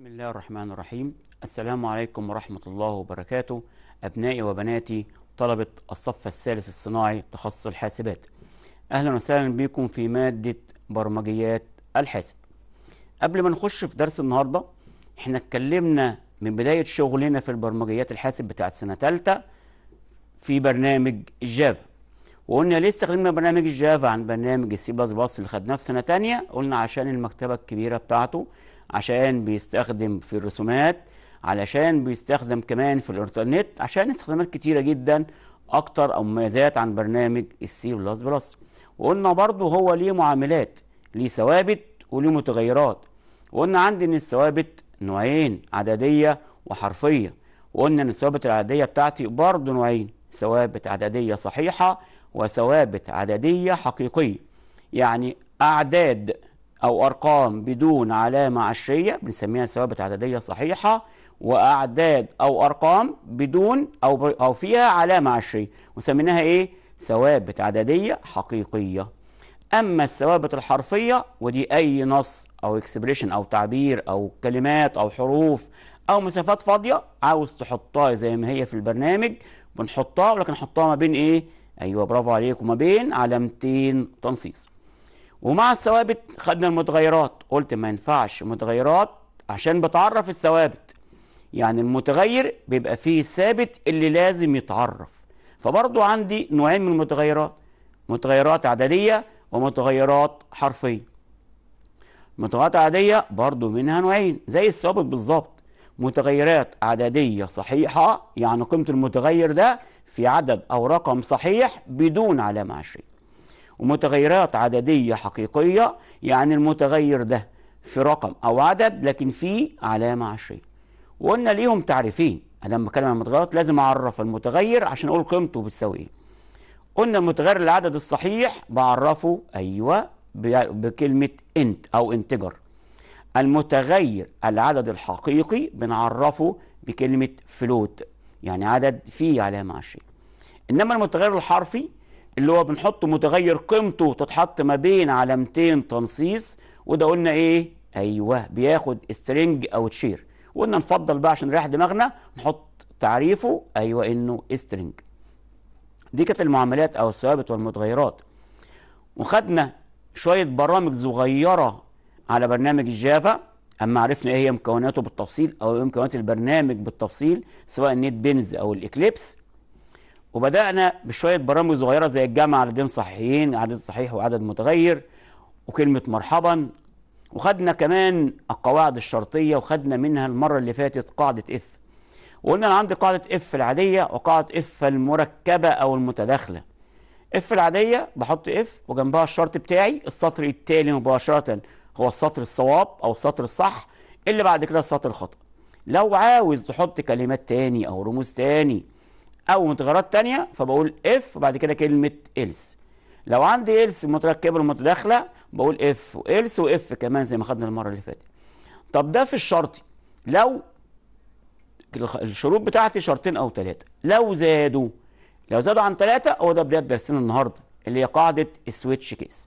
بسم الله الرحمن الرحيم السلام عليكم ورحمة الله وبركاته أبنائي وبناتي طلبة الصف الثالث الصناعي تخصص الحاسبات أهلا وسهلا بكم في مادة برمجيات الحاسب قبل ما نخش في درس النهاردة احنا اتكلمنا من بداية شغلنا في البرمجيات الحاسب بتاعة سنة تالتة في برنامج الجافا وقلنا ليه استخدمنا برنامج الجافا عن برنامج السي بلس بلس اللي خدناه في سنة تانية قلنا عشان المكتبة الكبيرة بتاعته عشان بيستخدم في الرسومات علشان بيستخدم كمان في الانترنت عشان استخدامات كتيرة جدا اكتر او مميزات عن برنامج السي بلس بلس وقلنا برضو هو ليه معاملات ليه ثوابت وليه متغيرات وقلنا عندي ان الثوابت نوعين عددية وحرفية وقلنا ان الثوابت العددية بتاعتي برضو نوعين ثوابت عددية صحيحة وثوابت عددية حقيقية يعني أعداد أو أرقام بدون علامة عشرية بنسميها ثوابت عددية صحيحة وأعداد أو أرقام بدون أو أو فيها علامة عشرية وسميناها إيه؟ ثوابت عددية حقيقية. أما الثوابت الحرفية ودي أي نص أو إكسبريشن أو تعبير أو كلمات أو حروف أو مسافات فاضية عاوز تحطها زي ما هي في البرنامج بنحطها ولكن نحطها ما بين إيه؟ أيوه برافو عليكم ما بين علامتين تنصيص. ومع الثوابت خدنا المتغيرات قلت ما ينفعش متغيرات عشان بتعرف الثوابت يعني المتغير بيبقى فيه ثابت اللي لازم يتعرف فبرضو عندي نوعين من المتغيرات متغيرات عددية ومتغيرات حرفية متغيرات عادية برضو منها نوعين زي الثوابت بالظبط متغيرات عددية صحيحة يعني قيمة المتغير ده في عدد أو رقم صحيح بدون علامة عشرية ومتغيرات عددية حقيقية يعني المتغير ده في رقم أو عدد لكن فيه علامة عشرية وقلنا ليهم تعريفين أنا لما بتكلم عن المتغيرات لازم أعرف المتغير عشان أقول قيمته بتساوي إيه قلنا المتغير العدد الصحيح بعرفه أيوه بكلمة انت أو انتجر المتغير العدد الحقيقي بنعرفه بكلمة فلوت يعني عدد فيه علامة عشرية إنما المتغير الحرفي اللي هو بنحطه متغير قيمته تتحط ما بين علامتين تنصيص وده قلنا ايه ايوه بياخد سترينج او تشير وقلنا نفضل بقى عشان نريح دماغنا نحط تعريفه ايوه انه سترينج دي كانت المعاملات او الثوابت والمتغيرات وخدنا شويه برامج صغيره على برنامج الجافا اما عرفنا ايه هي مكوناته بالتفصيل او إيه مكونات البرنامج بالتفصيل سواء النت بنز او الاكليبس وبدأنا بشوية برامج صغيرة زي الجامعة عددين صحيحين عدد صحيح وعدد متغير وكلمة مرحبا وخدنا كمان القواعد الشرطية وخدنا منها المرة اللي فاتت قاعدة اف وقلنا أنا عندي قاعدة اف العادية وقاعدة اف المركبة أو المتداخلة اف العادية بحط اف وجنبها الشرط بتاعي السطر التالي مباشرة هو السطر الصواب أو السطر الصح اللي بعد كده السطر الخطأ لو عاوز تحط كلمات تاني أو رموز تاني او متغيرات تانية فبقول اف وبعد كده كلمه إلس لو عندي إلس متركبه ومتداخله بقول اف وإلس واف كمان زي ما خدنا المره اللي فاتت طب ده في الشرطي لو الشروط بتاعتي شرطين او ثلاثه لو زادوا لو زادوا عن ثلاثه هو ده بدايه درسنا النهارده اللي هي قاعده السويتش كيس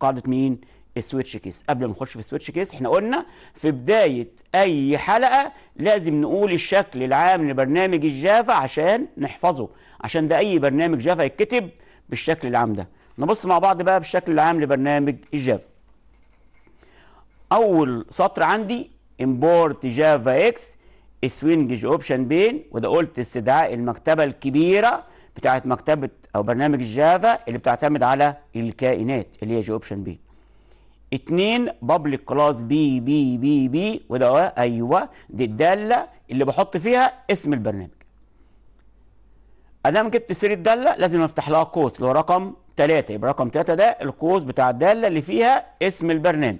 قاعده مين السويتش كيس قبل ما نخش في السويتش كيس احنا قلنا في بداية أي حلقة لازم نقول الشكل العام لبرنامج الجافا عشان نحفظه عشان ده أي برنامج جافا يتكتب بالشكل العام ده نبص مع بعض بقى بالشكل العام لبرنامج الجافا أول سطر عندي امبورت جافا اكس سوينجج اوبشن بين وده قلت استدعاء المكتبة الكبيرة بتاعه مكتبة أو برنامج الجافا اللي بتعتمد على الكائنات اللي هي جي اوبشن بين اتنين بابليك كلاس بي بي بي بي وده ايوه دي الداله اللي بحط فيها اسم البرنامج ادام جبت سير الداله لازم افتح لها قوس اللي هو رقم 3 يبقى رقم 3 ده القوس بتاع الداله اللي فيها اسم البرنامج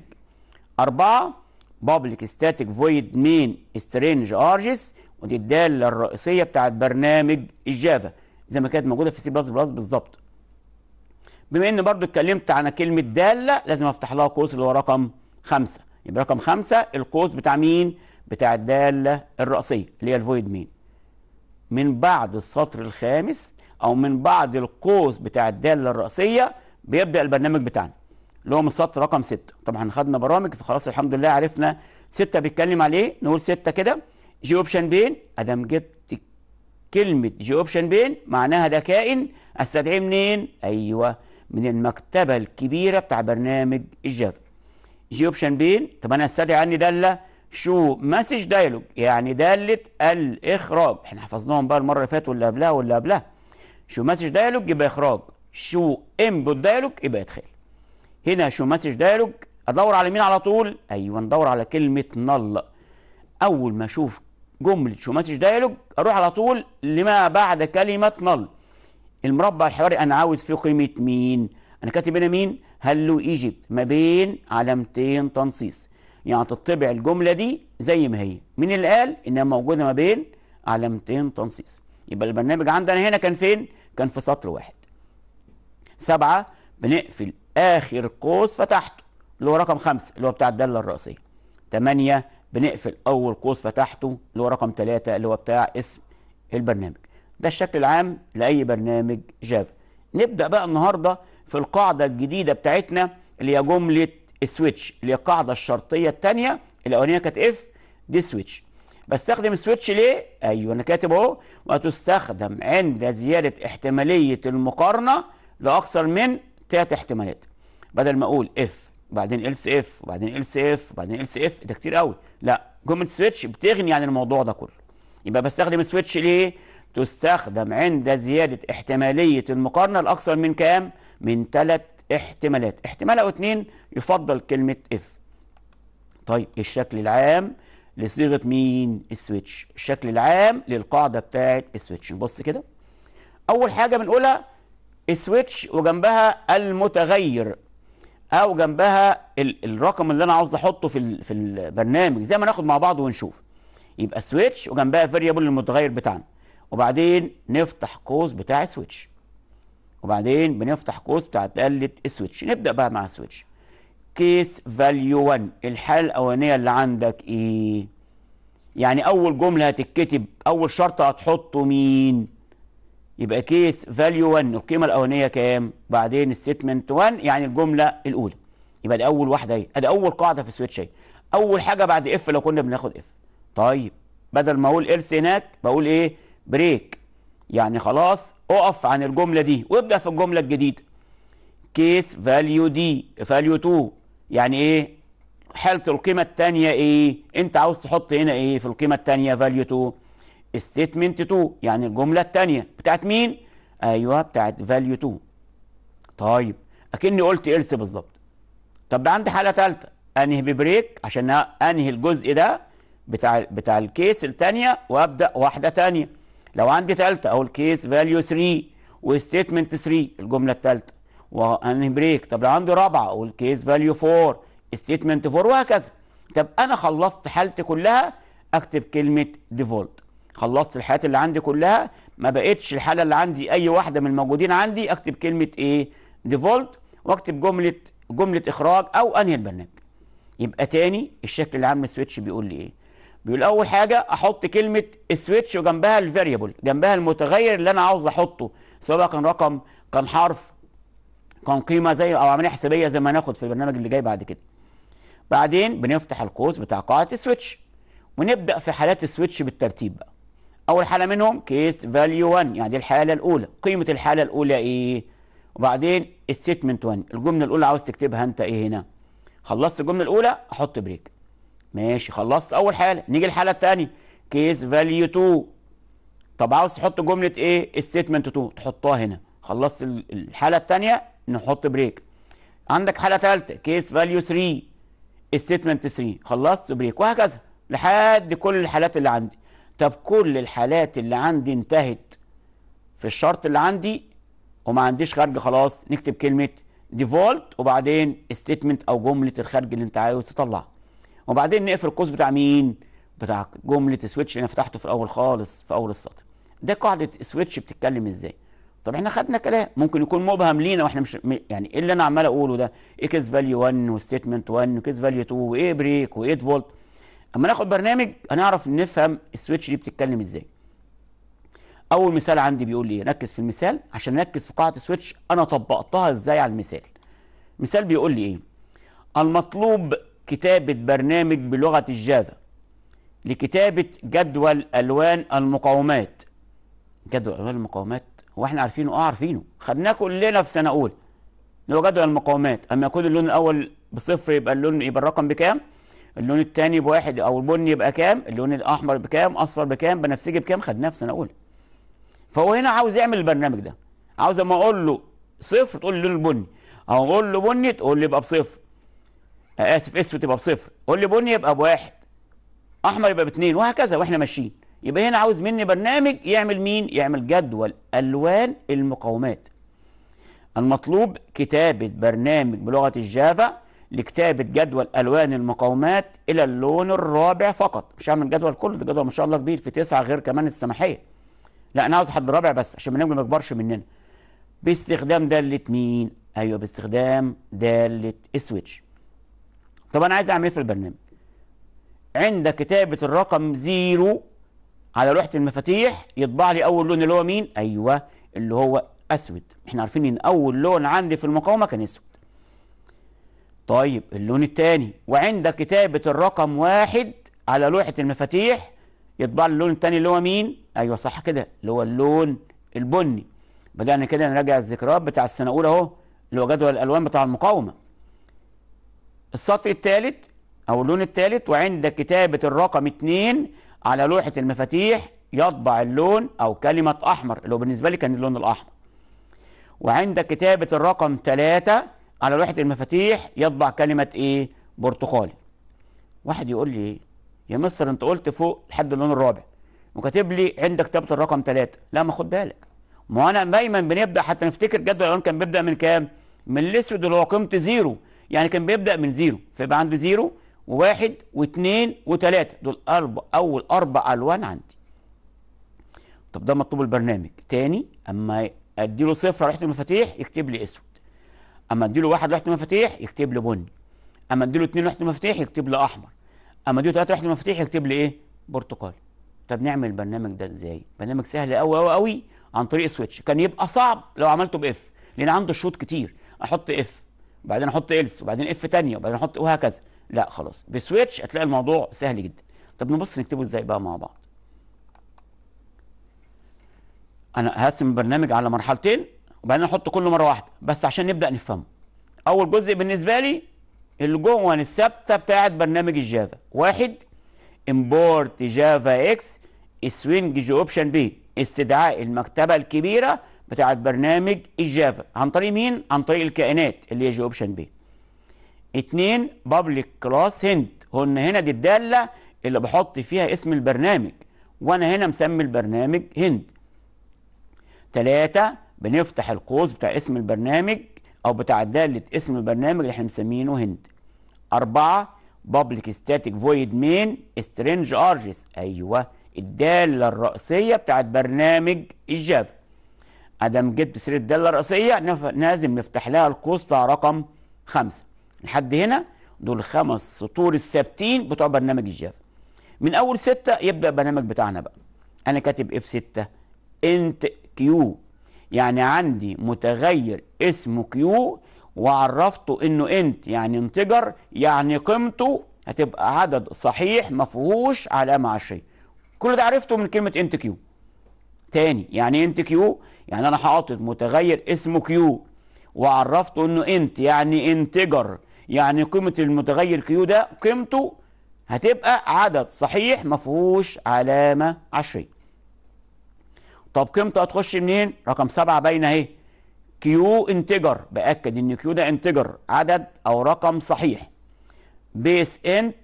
4 بابليك ستاتيك فويد مين سترينج ارجس ودي الداله الرئيسيه بتاعت برنامج الجافا زي ما كانت موجوده في سي بلس بلس بالظبط بما ان برضو اتكلمت عن كلمه داله لازم افتح لها قوس اللي هو رقم خمسة يبقى رقم خمسة القوس بتاع مين بتاع الداله الراسيه اللي هي الفويد مين من بعد السطر الخامس او من بعد القوس بتاع الداله الراسيه بيبدا البرنامج بتاعنا اللي هو من السطر رقم ستة طبعا خدنا برامج فخلاص الحمد لله عرفنا ستة بيتكلم عليه إيه؟ نقول ستة كده جي اوبشن بين ادام جبت كلمه جي اوبشن بين معناها ده كائن استدعيه منين ايوه من المكتبة الكبيرة بتاع برنامج الجافا جي اوبشن بين طب انا استدعي عني دالة شو مسج دايلوج يعني دالة الاخراج احنا حفظناهم بقى المرة اللي فاتت واللي قبلها واللي قبلها شو مسج دايلوج يبقى اخراج شو انبوت دايلوج يبقى ادخال هنا شو مسج دايلوج ادور على مين على طول ايوه ندور على كلمة نل اول ما اشوف جملة شو مسج دايلوج اروح على طول لما بعد كلمة نل المربع الحراري انا عاوز فيه قيمه مين انا كاتب هنا مين هلو ايجيبت ما بين علامتين تنصيص يعني تطبع الجمله دي زي ما هي مين اللي قال انها موجوده ما بين علامتين تنصيص يبقى البرنامج عندنا هنا كان فين كان في سطر واحد سبعة بنقفل آخر قوس فتحته اللي هو رقم خمسة اللي هو بتاع الدالة الراسيه تمانية بنقفل أول قوس فتحته اللي هو رقم تلاتة اللي هو بتاع اسم البرنامج ده الشكل العام لأي برنامج جافا نبدأ بقى النهاردة في القاعدة الجديدة بتاعتنا اللي هي جملة السويتش اللي هي القاعدة الشرطية الثانية الأولانية كانت اف دي سويتش بستخدم السويتش ليه؟ أيوه أنا كاتب أهو وتستخدم عند زيادة احتمالية المقارنة لأكثر من ثلاث احتمالات بدل ما أقول اف وبعدين else اف وبعدين else اف وبعدين else اف ده كتير قوي لا جمله سويتش بتغني عن الموضوع ده كله يبقى بستخدم السويتش ليه تستخدم عند زيادة احتمالية المقارنة الأكثر من كام؟ من ثلاث احتمالات احتمال أو اتنين يفضل كلمة اف طيب الشكل العام لصيغة مين؟ السويتش الشكل العام للقاعدة بتاعة السويتش نبص كده أول حاجة بنقولها السويتش وجنبها المتغير أو جنبها الرقم اللي أنا عاوز أحطه في في البرنامج زي ما ناخد مع بعض ونشوف يبقى سويتش وجنبها فاريبل المتغير بتاعنا وبعدين نفتح قوس بتاع سويتش وبعدين بنفتح قوس بتاع داله السويتش نبدا بقى مع السويتش كيس فاليو 1 الحاله الاولانيه اللي عندك ايه يعني اول جمله هتتكتب اول شرط هتحطه مين يبقى كيس فاليو 1 القيمه الاولانيه كام بعدين الستمنت 1 يعني الجمله الاولى يبقى دي اول واحده اهي ادي اول قاعده في السويتش اهي اول حاجه بعد اف لو كنا بناخد اف طيب بدل ما اقول else هناك بقول ايه بريك يعني خلاص اقف عن الجملة دي وابدأ في الجملة الجديدة كيس فاليو دي فاليو 2 يعني ايه حالة القيمة الثانيه ايه انت عاوز تحط هنا ايه في القيمة الثانيه فاليو 2 ستيتمنت 2 يعني الجملة الثانيه بتاعت مين ايوه بتاعت فاليو 2 طيب اكني قلت إلس بالظبط طب ده عندي حالة ثالثه انهي ببريك عشان انهي الجزء ده بتاع بتاع الكيس الثانيه وابدأ واحدة ثانيه لو عندي ثالثه اقول كيس فاليو 3 وستيتمنت 3 الجمله الثالثه وانهي بريك طب لو عندي رابعه اقول كيس فاليو 4 ستيتمنت 4 وهكذا طب انا خلصت حالتي كلها اكتب كلمه ديفولت خلصت الحالات اللي عندي كلها ما بقتش الحاله اللي عندي اي واحده من الموجودين عندي اكتب كلمه ايه ديفولت واكتب جمله جمله اخراج او انهي البرنامج يبقى تاني الشكل العام السويتش بيقول لي ايه بيقول اول حاجه احط كلمه سويتش وجنبها الفاريبل جنبها المتغير اللي انا عاوز احطه سواء كان رقم كان حرف كان قيمه زي او عمليه حسابيه زي ما هناخد في البرنامج اللي جاي بعد كده بعدين بنفتح القوس بتاع قاعده السويتش ونبدا في حالات السويتش بالترتيب بقى اول حاله منهم كيس فاليو 1 يعني دي الحاله الاولى قيمه الحاله الاولى ايه وبعدين الستمنت 1 الجمله الاولى عاوز تكتبها انت ايه هنا خلصت الجمله الاولى احط بريك ماشي خلصت اول حاله نيجي الحاله الثانيه كيس فاليو 2 طب عاوز تحط جمله ايه الستمنت 2 تحطها هنا خلصت الحاله الثانيه نحط بريك عندك حاله ثالثه كيس فاليو 3 الستمنت 3 خلصت بريك وهكذا لحد كل الحالات اللي عندي طب كل الحالات اللي عندي انتهت في الشرط اللي عندي وما عنديش خارج خلاص نكتب كلمه ديفولت وبعدين ستيتمنت او جمله الخارج اللي انت عاوز تطلعها وبعدين نقفل القوس بتاع مين بتاع جمله سويتش اللي انا فتحته في الاول خالص في اول السطر ده قاعده سويتش بتتكلم ازاي طب احنا خدنا كلام ممكن يكون مبهم لينا واحنا مش يعني ايه اللي انا عمال اقوله ده ايه كيس فاليو 1 وستيتمنت 1 وكيس فاليو 2 وايه بريك وايه فولت اما ناخد برنامج هنعرف نفهم السويتش دي بتتكلم ازاي اول مثال عندي بيقول لي ركز في المثال عشان نركز في قاعده السويتش انا طبقتها ازاي على المثال مثال بيقول لي ايه المطلوب كتابة برنامج بلغة الجافا لكتابة جدول ألوان المقاومات جدول ألوان المقاومات هو احنا عارفينه اه عارفينه خدناه كلنا في سنة أولى اللي هو جدول المقاومات أما يكون اللون الأول بصفر يبقى اللون يبقى الرقم بكام؟ اللون الثاني بواحد أو البني يبقى كام؟ اللون الأحمر بكام؟ أصفر بكام؟ بنفسجي بكام؟ خدناه في سنة أولى فهو هنا عاوز يعمل البرنامج ده عاوز اما اقول له صفر تقول لي اللون البني او اقول له بني تقول لي يبقى بصفر اسف اسود يبقى بصفر قول لي بني يبقى بواحد احمر يبقى باثنين وهكذا واحنا ماشيين يبقى هنا عاوز مني برنامج يعمل مين يعمل جدول الوان المقاومات المطلوب كتابه برنامج بلغه الجافا لكتابه جدول الوان المقاومات الى اللون الرابع فقط مش هعمل جدول كله ده جدول ما شاء الله كبير في تسعه غير كمان السماحيه لا انا عاوز حد رابع بس عشان البرنامج ما يكبرش مننا باستخدام داله مين ايوه باستخدام داله السويتش طب انا عايز اعمل ايه في البرنامج عند كتابه الرقم زيرو على لوحه المفاتيح يطبع لي اول لون اللي هو مين ايوه اللي هو اسود احنا عارفين ان اول لون عندي في المقاومه كان اسود طيب اللون الثاني وعند كتابه الرقم واحد على لوحه المفاتيح يطبع لي اللون الثاني اللي هو مين ايوه صح كده اللي هو اللون البني بدانا كده نراجع الذكريات بتاع السنه الاولى اهو اللي هو جدول الالوان بتاع المقاومه السطر الثالث أو اللون الثالث وعند كتابة الرقم 2 على لوحة المفاتيح يطبع اللون أو كلمة أحمر اللي هو بالنسبة لي كان اللون الأحمر وعند كتابة الرقم 3 على لوحة المفاتيح يطبع كلمة إيه برتقالي واحد يقول لي يا مستر أنت قلت فوق لحد اللون الرابع وكاتب لي عند كتابة الرقم 3 لا ما خد بالك ما أنا دايما بنبدأ حتى نفتكر جدول الألوان كان بيبدأ من كام من الأسود اللي هو قيمته زيرو يعني كان بيبدأ من زيرو فيبقى عندي زيرو وواحد واثنين وثلاثة دول أربع أول أربع ألوان عندي طب ده مطلوب البرنامج تاني أما أديله صفر لوحة المفاتيح يكتب لي أسود أما أديله واحد لوحة المفاتيح يكتب لي بني أما أديله اثنين لوحة المفاتيح يكتب لي أحمر أما أديله ثلاثة لوحة المفاتيح يكتب لي إيه برتقالي طب نعمل البرنامج ده إزاي برنامج سهل أوي أوي أوي عن طريق سويتش كان يبقى صعب لو عملته بإف لأن عنده شروط كتير أحط إف وبعدين احط إلس وبعدين إف تانية وبعدين احط وهكذا لا خلاص بسويتش هتلاقي الموضوع سهل جدا طب نبص نكتبه ازاي بقى مع بعض انا هقسم البرنامج على مرحلتين وبعدين احط كل مره واحده بس عشان نبدا نفهمه اول جزء بالنسبه لي الجون الثابته بتاعه برنامج الجافا واحد امبورت جافا اكس سوينج جي اوبشن بي استدعاء المكتبه الكبيره بتاعت برنامج الجافا عن طريق مين؟ عن طريق الكائنات اللي هي جي أوبشن بي اتنين بابليك كلاس هند هن هنا دي الدالة اللي بحط فيها اسم البرنامج وأنا هنا مسمي البرنامج هند ثلاثة بنفتح القوس بتاع اسم البرنامج أو بتاع دالة اسم البرنامج اللي احنا مسمينه هند أربعة بابليك ستاتيك فويد مين سترينج أرجس أيوه الدالة الرئيسية بتاعت برنامج الجافا ادم جبت سيره الداله الرئيسيه لازم نفتح لها القوسطه رقم خمسه لحد هنا دول خمس سطور الثابتين بتوع برنامج الجافا من اول ستة يبدا البرنامج بتاعنا بقى انا كاتب اف 6 انت كيو يعني عندي متغير اسمه كيو وعرفته انه انت يعني انتجر يعني قيمته هتبقى عدد صحيح ما فيهوش علامه عشريه كل ده عرفته من كلمه انت كيو تاني يعني انت كيو يعني انا حاطط متغير اسمه كيو وعرفته انه انت يعني انتجر يعني قيمه المتغير كيو ده قيمته هتبقى عدد صحيح ما فيهوش علامه عشريه طب قيمته هتخش منين رقم سبعة باينه اهي كيو انتجر باكد ان كيو ده انتجر عدد او رقم صحيح بيس انت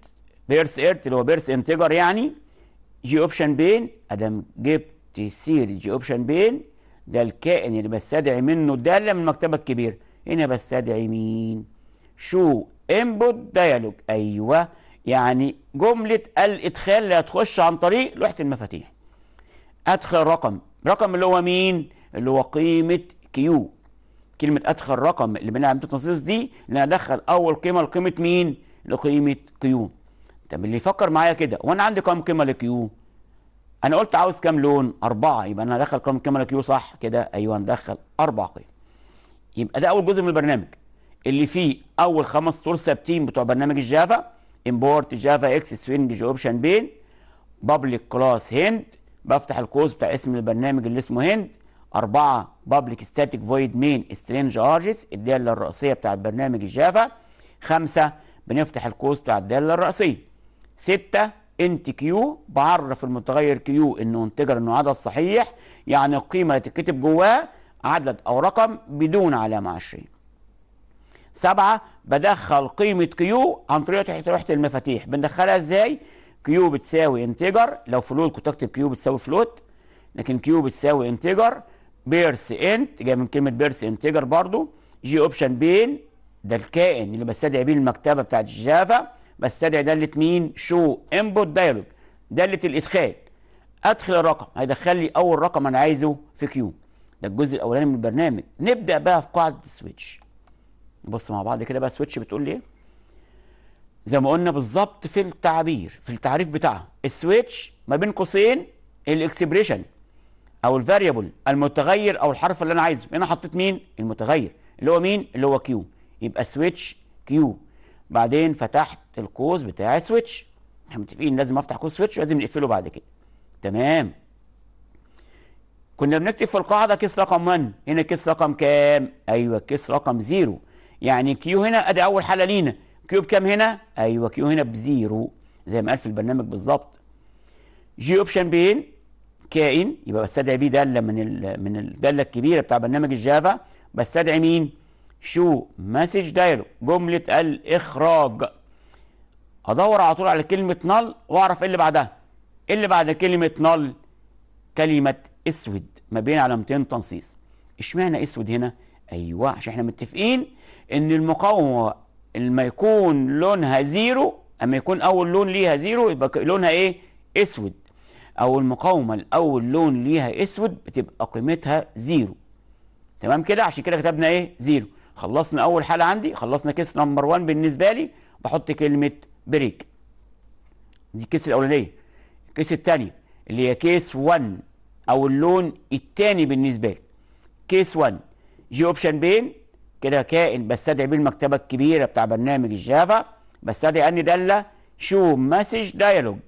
بيرس ارت اللي هو بيرس انتجر يعني جي اوبشن بين ادم جبت سيري جي اوبشن بين ده الكائن اللي بستدعي منه ده اللي من المكتبة الكبيرة هنا بستدعي مين شو انبوت ديالوج ايوه يعني جملة الادخال اللي هتخش عن طريق لوحة المفاتيح ادخل رقم رقم اللي هو مين اللي هو قيمة كيو كلمة ادخل رقم اللي بنعمل التنصيص دي اللي ادخل اول قيمة لقيمة مين لقيمة كيو طب اللي يفكر معايا كده وانا عندي كم قيمة لكيو انا قلت عاوز كام لون اربعه يبقى انا هدخل قيم كاميرا كيو صح كده ايوه هندخل اربع قيم يبقى ده اول جزء من البرنامج اللي فيه اول خمس سطور ثابتين بتوع برنامج الجافا امبورت جافا اكس سوينج جي اوبشن بين بابليك كلاس هند بفتح القوس بتاع اسم البرنامج اللي اسمه هند أربعة بابليك ستاتيك فويد مين سترينج ارجس الدالة الرئيسية بتاعت برنامج الجافا خمسة بنفتح القوس بتاع الدالة الرئيسية ستة انت كيو بعرف المتغير كيو انه انتجر انه عدد صحيح يعني القيمه اللي تتكتب جواه عدد او رقم بدون علامه 20 سبعة بدخل قيمة كيو عن طريق لوحة المفاتيح بندخلها ازاي كيو بتساوي انتجر لو فلوت كنت اكتب كيو بتساوي فلوت لكن كيو بتساوي انتجر بيرس انت جاي من كلمة بيرس انتجر برضو جي اوبشن بين ده الكائن اللي بستدعي بيه المكتبة بتاعت الجافا بستدعي داله مين شو انبوت دايلوج داله الادخال ادخل الرقم هيدخل لي اول رقم انا عايزه في كيو ده الجزء الاولاني من البرنامج نبدا بقى في قاعده السويتش نبص مع بعض كده بقى السويتش بتقول لي ايه زي ما قلنا بالظبط في التعبير في التعريف بتاعها السويتش ما بين قوسين الاكسبريشن او الفاريبل المتغير او الحرف اللي انا عايزه هنا حطيت مين المتغير اللي هو مين اللي هو كيو يبقى سويتش كيو بعدين فتحت القوس بتاع السويتش احنا متفقين لازم افتح قوس سويتش ولازم نقفله بعد كده تمام كنا بنكتب في القاعده كيس رقم 1 هنا كيس رقم كام ايوه كيس رقم 0 يعني كيو هنا ادي اول حاله لينا كيو بكام هنا ايوه كيو هنا بزيرو زي ما قال في البرنامج بالظبط جي اوبشن بين كائن يبقى بستدعي بيه داله من من الداله الكبيره بتاع برنامج الجافا بستدعي مين شو مسج دايلو جملة الإخراج أدور على طول على كلمة نل وأعرف إيه اللي بعدها إيه اللي بعد كلمة نل كلمة اسود ما بين علامتين تنصيص اشمعنى اسود هنا أيوة عشان احنا متفقين إن المقاومة لما يكون لونها زيرو أما يكون أول لون ليها زيرو يبقى لونها إيه اسود أو المقاومة الأول لون ليها اسود بتبقى قيمتها زيرو تمام كده عشان كده كتبنا إيه زيرو خلصنا اول حاله عندي خلصنا كيس نمبر 1 بالنسبه لي بحط كلمه بريك دي الكيس الاولانيه الكيس الثانيه اللي هي كيس 1 او اللون الثاني بالنسبه لي كيس 1 جي اوبشن بين كده كائن بستدعي بيه المكتبه الكبيره بتاع برنامج الجافا بستدعي اني داله شو مسج دايالوج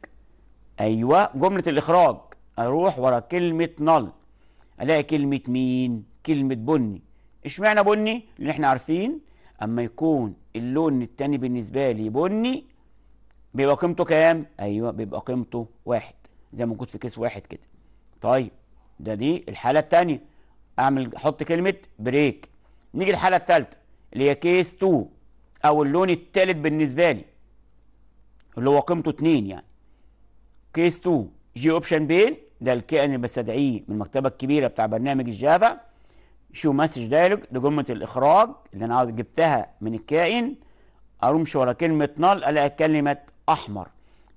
ايوه جمله الاخراج اروح ورا كلمه نل الاقي كلمه مين كلمه بني اشمعنى بني لان احنا عارفين اما يكون اللون التاني بالنسبه لي بني بيبقى قيمته كام ايوه بيبقى قيمته واحد زي ما موجود في كيس واحد كده طيب ده دي الحاله الثانيه اعمل احط كلمه بريك نيجي الحاله الثالثه اللي هي كيس 2 او اللون الثالث بالنسبه لي اللي هو قيمته 2 يعني كيس 2 جي اوبشن بين ده الكائن اللي بستدعيه من المكتبه الكبيره بتاع برنامج الجافا شو مسج دايلوج لجمله الاخراج اللي انا جبتها من الكائن ارمش ورا كلمه نال الاقي كلمه احمر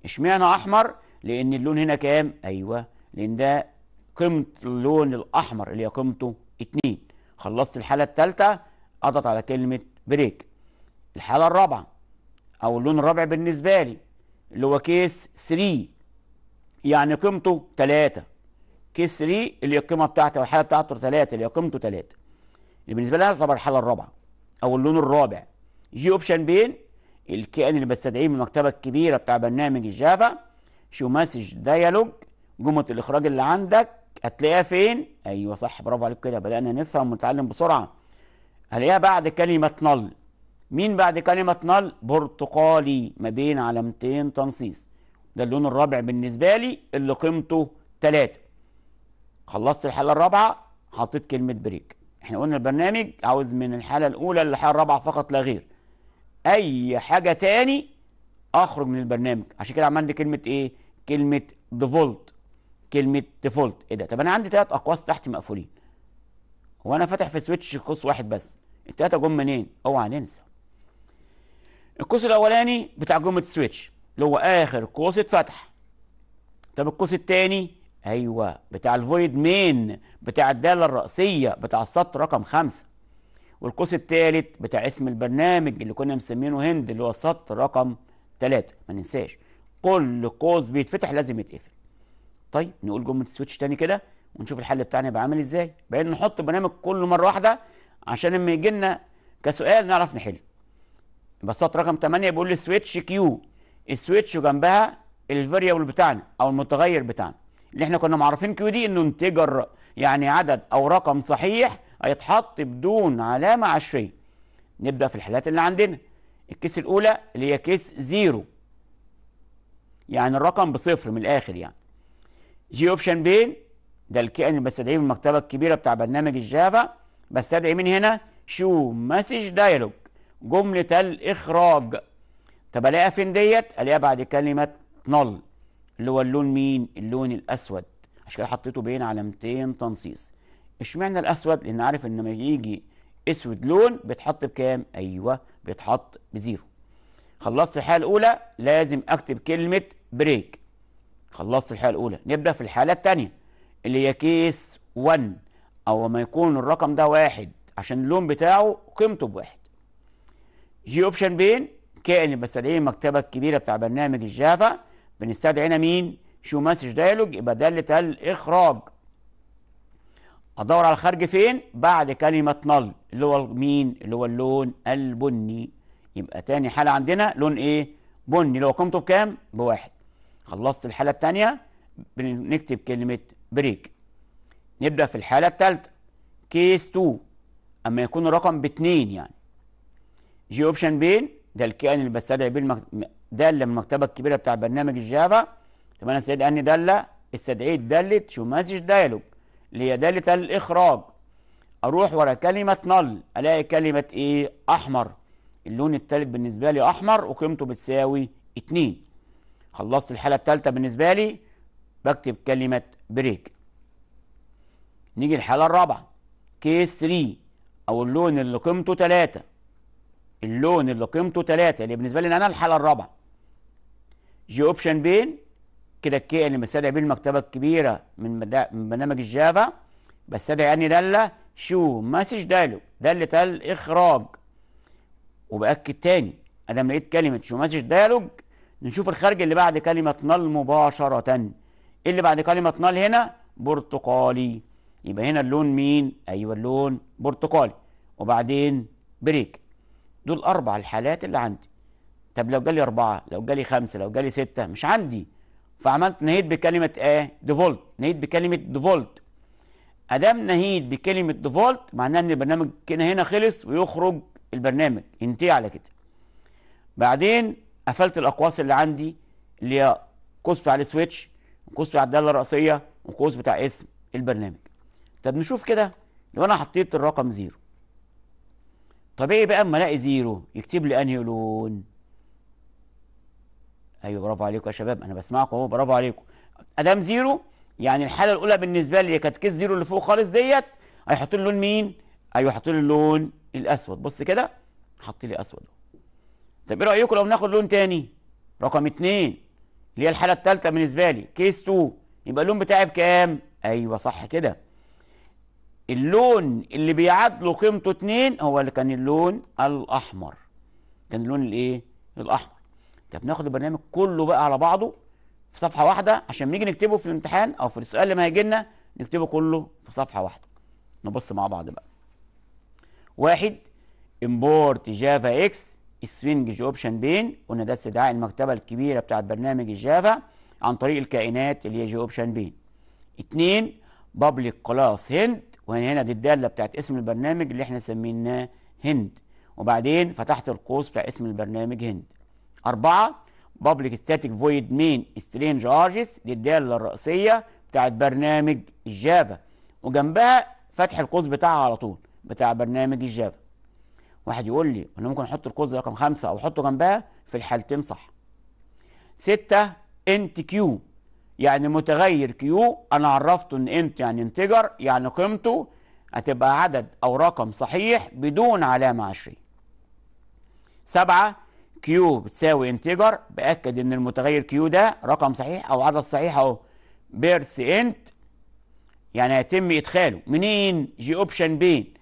اشمعنى احمر لان اللون هنا كام ايوه لان ده قيمه اللون الاحمر اللي هي قيمته 2 خلصت الحاله الثالثه اضغط على كلمه بريك الحاله الرابعه او اللون الرابع بالنسبه لي اللي هو كيس 3 يعني قيمته 3 كيس 3 اليقيمه بتاعته الحاله بتاعته 3 اللي قيمته 3 اللي بالنسبه لي تعتبر الحاله الرابعه او اللون الرابع جي اوبشن بين الكائن اللي بستدعيه من المكتبه الكبيره بتاع برنامج الجافا شو مسج دايالوج جمله الاخراج اللي عندك هتلاقيها فين ايوه صح برافو عليك كده بدانا نفهم ونتعلم بسرعه هلاقيها بعد كلمه نل مين بعد كلمه نل برتقالي ما بين علامتين تنصيص ده اللون الرابع بالنسبه لي اللي قيمته 3 خلصت الحاله الرابعه حطيت كلمه بريك احنا قلنا البرنامج عاوز من الحاله الاولى للحاله الرابعه فقط لا غير اي حاجه تاني اخرج من البرنامج عشان كده عملت كلمه ايه كلمه ديفولت كلمه ديفولت ايه ده طب انا عندي ثلاث اقواس تحت مقفولين هو انا فاتح في سويتش قوس واحد بس الثلاثه جم منين اوعى ننسى القوس الاولاني بتاع جمله السويتش اللي هو اخر قوس اتفتح طب القوس الثاني ايوه بتاع الفويد مين بتاع الداله الراسيه بتاع السطر رقم خمسة والقوس الثالث بتاع اسم البرنامج اللي كنا مسمينه هند اللي هو السطر رقم ثلاثة ما ننساش كل قوس بيتفتح لازم يتقفل طيب نقول جمله السويتش تاني كده ونشوف الحل بتاعنا يبقى عامل ازاي بقينا نحط برنامج كله مره واحده عشان لما يجي لنا كسؤال نعرف نحل يبقى السطر رقم 8 بيقول لي سويتش كيو السويتش جنبها الفاريبل بتاعنا او المتغير بتاعنا اللي احنا كنا معرفين كيو دي انه انتجر يعني عدد او رقم صحيح هيتحط بدون علامه عشريه نبدا في الحالات اللي عندنا الكيس الاولى اللي هي كيس زيرو يعني الرقم بصفر من الاخر يعني جي اوبشن بين ده الكائن اللي بستدعيه من المكتبه الكبيره بتاع برنامج الجافا بستدعي من هنا شو مسج دايلوج جمله الاخراج طب الاقيها فين ديت الاقيها بعد كلمه نل اللي هو اللون مين اللون الاسود عشان كده حطيته بين علامتين تنصيص اشمعنى الاسود لان عارف ان لما يجي اسود لون بيتحط بكام ايوه بيتحط بزيرو خلصت الحاله الاولى لازم اكتب كلمه بريك خلصت الحاله الاولى نبدا في الحاله الثانيه اللي هي كيس 1 او ما يكون الرقم ده واحد عشان اللون بتاعه قيمته بواحد جي اوبشن بين كائن البسالين المكتبه الكبيره بتاع برنامج الجافا بنستدعي هنا مين شو مسج دايلوج يبقى دالة الإخراج أدور على الخارج فين بعد كلمة نل اللي هو مين اللي هو اللون البني يبقى تاني حالة عندنا لون إيه بني لو قيمته بكام بواحد خلصت الحالة التانية بنكتب كلمة بريك نبدأ في الحالة التالتة كيس 2 أما يكون الرقم باتنين يعني جي أوبشن بين ده الكائن اللي بستدعي بيه دالة من المكتبة الكبيرة بتاع برنامج الجافا طب أنا استدعي أني دالة استدعيت دالة شو مسج دايلوج اللي هي دالة الإخراج أروح ورا كلمة نل ألاقي كلمة إيه أحمر اللون الثالث بالنسبة لي أحمر وقيمته بتساوي 2 خلصت الحالة الثالثة بالنسبة لي بكتب كلمة بريك نيجي الحالة الرابعة كيس 3 أو اللون اللي قيمته 3 اللون اللي قيمته 3 اللي بالنسبة لي أنا الحالة الرابعة جي اوبشن بين كده الكي اللي يعني بستدعي بين المكتبه الكبيره من, من برنامج الجافا بستدعي اني داله شو مسج دايلوج داله الاخراج وباكد تاني لما لقيت كلمه شو مسج دايلوج نشوف الخارج اللي بعد كلمه نال مباشره اللي بعد كلمه نال هنا برتقالي يبقى هنا اللون مين ايوه اللون برتقالي وبعدين بريك دول اربع الحالات اللي عندي طب لو جالي أربعة لو جالي خمسة لو جالي ستة مش عندي فعملت نهيت بكلمة إيه ديفولت نهيت بكلمة ديفولت أدام نهيت بكلمة ديفولت معناه إن البرنامج كده هنا خلص ويخرج البرنامج ينتهي على كده بعدين قفلت الأقواس اللي عندي اللي هي قوس بتاع السويتش وقوس بتاع الدالة الرئيسية وقوس بتاع اسم البرنامج طب نشوف كده لو أنا حطيت الرقم زيرو طبيعي إيه بقى اما الاقي زيرو يكتب لي انهي لون ايوه برافو عليكم يا شباب انا بسمعكم اهو برافو عليكم ادام زيرو يعني الحاله الاولى بالنسبه لي كانت كيس زيرو اللي فوق خالص ديت هيحط لي لون مين ايوه هحط لي اللون الاسود بص كده حط لي اسود طب ايه رايكم لو ناخد لون تاني رقم اتنين اللي هي الحاله الثالثه بالنسبه لي كيس 2 يبقى اللون بتاعي بكام ايوه صح كده اللون اللي بيعادله قيمته 2 هو اللي كان اللون الاحمر كان اللون الايه الاحمر طب ناخد البرنامج كله بقى على بعضه في صفحه واحده عشان نيجي نكتبه في الامتحان او في السؤال اللي ما هيجي لنا نكتبه كله في صفحه واحده نبص مع بعض بقى واحد امبورت جافا اكس السوينج اوبشن بين قلنا ده استدعاء المكتبه الكبيره بتاعت برنامج الجافا عن طريق الكائنات اللي هي جي اوبشن بين اثنين بابليك كلاس هند وهنا هنا دي الداله بتاعت اسم البرنامج اللي احنا سميناه هند وبعدين فتحت القوس بتاع اسم البرنامج هند أربعة بابليك ستاتيك فويد مين سترينج ارجس للدالة الرئيسية بتاعت برنامج الجافا وجنبها فتح القوس بتاعها على طول بتاع برنامج الجافا واحد يقول لي انا ممكن احط القوس رقم خمسة او احطه جنبها في الحالتين صح ستة انت كيو يعني متغير كيو انا عرفته ان انت يعني انتجر يعني قيمته هتبقى عدد او رقم صحيح بدون علامة عشرية سبعة كيو بتساوي انتجر باكد ان المتغير كيو ده رقم صحيح او عدد صحيح اهو بيرس انت يعني هيتم ادخاله منين جي اوبشن بين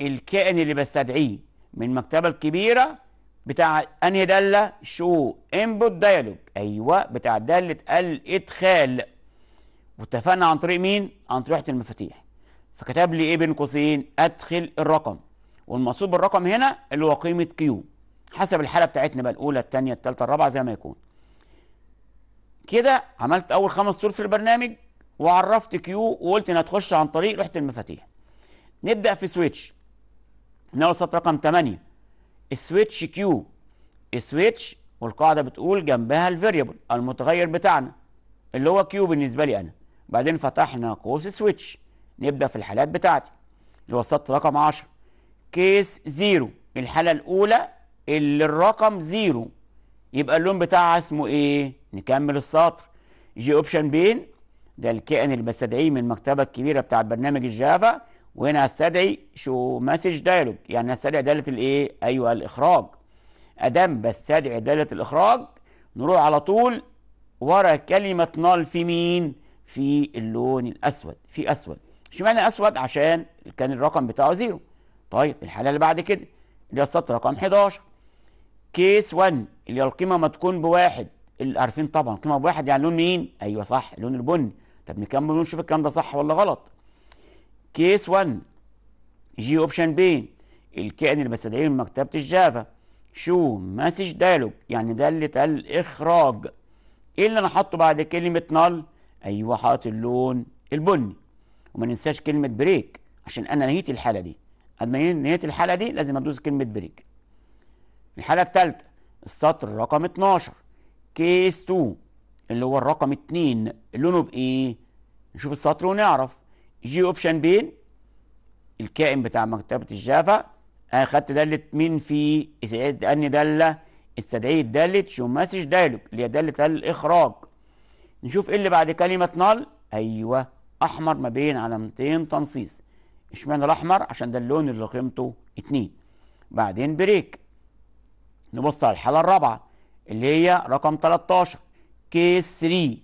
الكائن اللي بستدعيه من المكتبه الكبيره بتاع انهي داله شو انبوت دايلوج ايوه بتاع داله الادخال واتفقنا عن طريق مين عن طريق المفاتيح فكتب لي ايه بين قوسين ادخل الرقم والمقصود بالرقم هنا اللي هو قيمه كيو حسب الحاله بتاعتنا بقى الاولى الثانيه الثالثه الرابعه زي ما يكون كده عملت اول خمس صور في البرنامج وعرفت كيو وقلت انها تخش عن طريق لوحه المفاتيح نبدا في سويتش ناقص سطر رقم 8 السويتش كيو السويتش والقاعده بتقول جنبها الفاريبل المتغير بتاعنا اللي هو كيو بالنسبه لي انا بعدين فتحنا قوس سويتش نبدا في الحالات بتاعتي اللي هو رقم 10 كيس زيرو الحاله الاولى اللي الرقم زيرو يبقى اللون بتاعها اسمه ايه نكمل السطر جي اوبشن بين ده الكائن اللي بستدعيه من المكتبه الكبيره بتاع برنامج الجافا وهنا هستدعي شو مسج دايلوج يعني هستدعي داله الايه ايوه الاخراج ادام بستدعي داله الاخراج نروح على طول ورا كلمه نال في مين في اللون الاسود في اسود اشمعنى اسود عشان كان الرقم بتاعه زيرو طيب الحاله اللي بعد كده اللي هي السطر رقم 11 كيس 1 اللي هي القيمه تكون بواحد اللي عارفين طبعا القيمه بواحد يعني لون مين ايوه صح لون البني طب نكمل ونشوف الكلام ده صح ولا غلط كيس 1 جي اوبشن بي الكائن اللي بستدعيه من مكتبه الجافا شو مسج دايلوج يعني ده اللي اتقال اخراج ايه اللي انا حاطه بعد كلمه نال ايوه حاطط اللون البني وما ننساش كلمه بريك عشان انا نهيت الحاله دي قد ما نهيت الحاله دي لازم ادوس كلمه بريك الحالة الثالثة السطر رقم 12 كيس 2 اللي هو الرقم 2 لونه بإيه؟ نشوف السطر ونعرف جي أوبشن بين الكائن بتاع مكتبة الجافة أنا خدت دالة مين في أني دالة استدعيت دالة شو مسج دايلوج اللي هي دالة الإخراج نشوف إيه اللي بعد كلمة نال أيوه أحمر ما بين علامتين تنصيص اشمعنى الأحمر عشان ده اللون اللي قيمته 2 بعدين بريك نبص على الحالة الرابعة اللي هي رقم 13 كيس 3